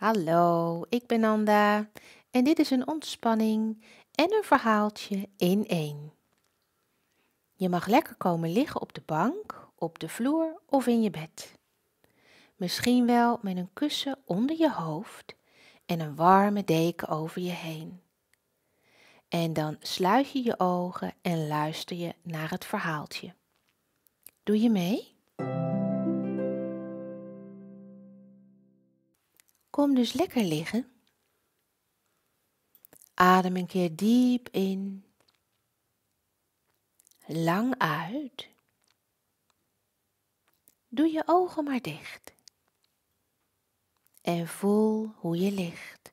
Hallo, ik ben Anda en dit is een ontspanning en een verhaaltje in één. Je mag lekker komen liggen op de bank, op de vloer of in je bed. Misschien wel met een kussen onder je hoofd en een warme deken over je heen. En dan sluit je je ogen en luister je naar het verhaaltje. Doe je mee? Kom dus lekker liggen. Adem een keer diep in. Lang uit. Doe je ogen maar dicht. En voel hoe je ligt.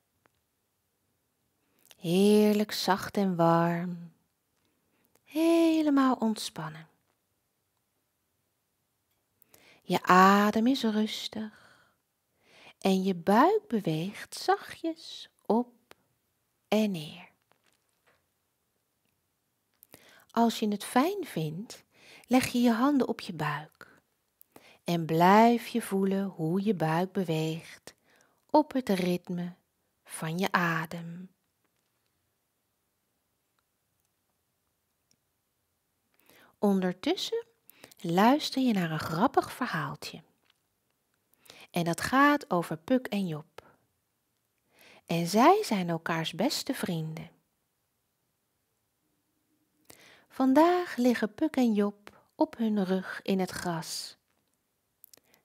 Heerlijk zacht en warm. Helemaal ontspannen. Je adem is rustig en je buik beweegt zachtjes op en neer. Als je het fijn vindt, leg je je handen op je buik en blijf je voelen hoe je buik beweegt op het ritme van je adem. Ondertussen luister je naar een grappig verhaaltje. En dat gaat over Puk en Job. En zij zijn elkaars beste vrienden. Vandaag liggen Puk en Job op hun rug in het gras.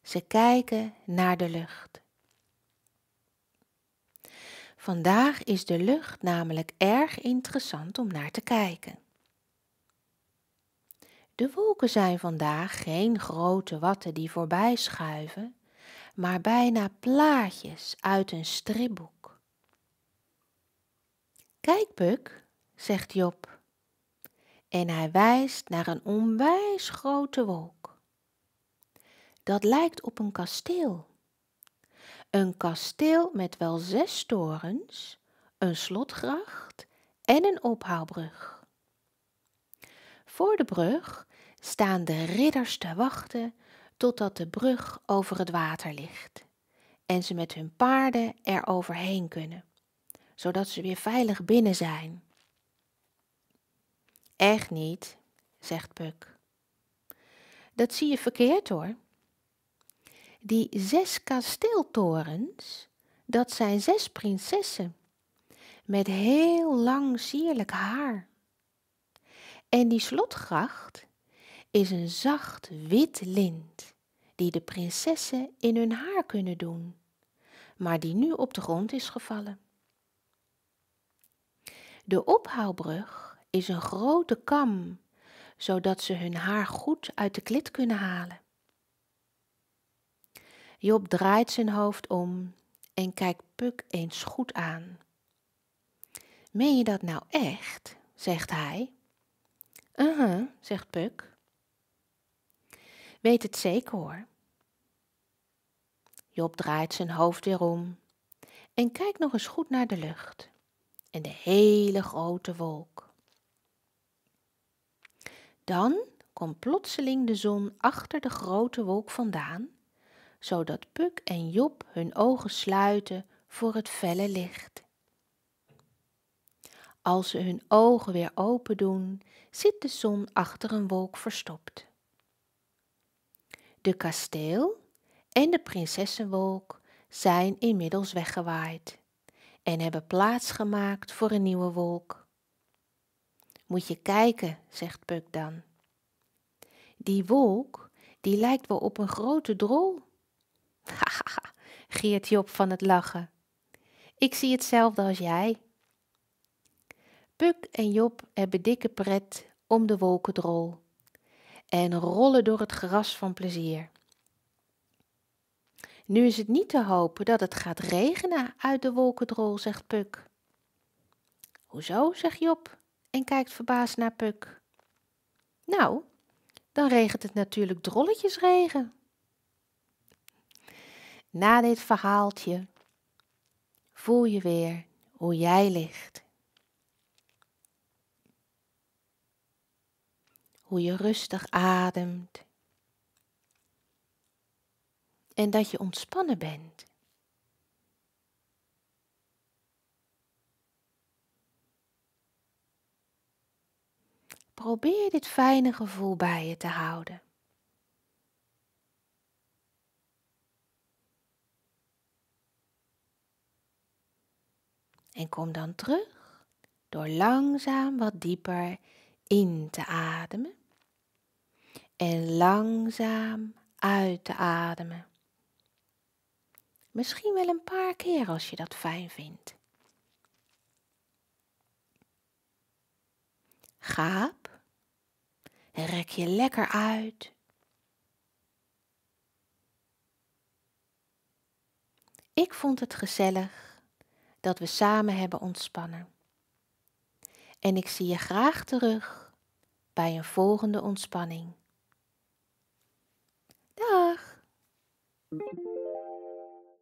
Ze kijken naar de lucht. Vandaag is de lucht namelijk erg interessant om naar te kijken. De wolken zijn vandaag geen grote watten die voorbij schuiven, maar bijna plaatjes uit een stripboek. Kijk, Buk, zegt Job. En hij wijst naar een onwijs grote wolk. Dat lijkt op een kasteel. Een kasteel met wel zes torens, een slotgracht en een ophaalbrug. Voor de brug staan de ridders te wachten totdat de brug over het water ligt en ze met hun paarden er overheen kunnen, zodat ze weer veilig binnen zijn. Echt niet, zegt Puck. Dat zie je verkeerd hoor. Die zes kasteeltorens, dat zijn zes prinsessen met heel lang sierlijk haar. En die slotgracht is een zacht wit lint die de prinsessen in hun haar kunnen doen, maar die nu op de grond is gevallen. De ophouwbrug is een grote kam, zodat ze hun haar goed uit de klit kunnen halen. Job draait zijn hoofd om en kijkt Puk eens goed aan. Meen je dat nou echt? zegt hij. Aha, uh -huh, zegt Puk. Weet het zeker hoor. Job draait zijn hoofd weer om en kijkt nog eens goed naar de lucht en de hele grote wolk. Dan komt plotseling de zon achter de grote wolk vandaan, zodat Puk en Job hun ogen sluiten voor het felle licht. Als ze hun ogen weer open doen, zit de zon achter een wolk verstopt. De kasteel en de prinsessenwolk zijn inmiddels weggewaaid en hebben plaats gemaakt voor een nieuwe wolk. Moet je kijken, zegt Puck dan. Die wolk, die lijkt wel op een grote drol. Hahaha, geert Job van het lachen. Ik zie hetzelfde als jij. Puck en Job hebben dikke pret om de wolkendrol en rollen door het gras van plezier. Nu is het niet te hopen dat het gaat regenen uit de wolkendrol, zegt Puk. Hoezo, zegt Job en kijkt verbaasd naar Puk. Nou, dan regent het natuurlijk regen. Na dit verhaaltje voel je weer hoe jij ligt hoe je rustig ademt en dat je ontspannen bent. Probeer dit fijne gevoel bij je te houden. En kom dan terug door langzaam wat dieper in te ademen en langzaam uit te ademen. Misschien wel een paar keer als je dat fijn vindt. Gaap en rek je lekker uit. Ik vond het gezellig dat we samen hebben ontspannen. En ik zie je graag terug bij een volgende ontspanning. Thank you.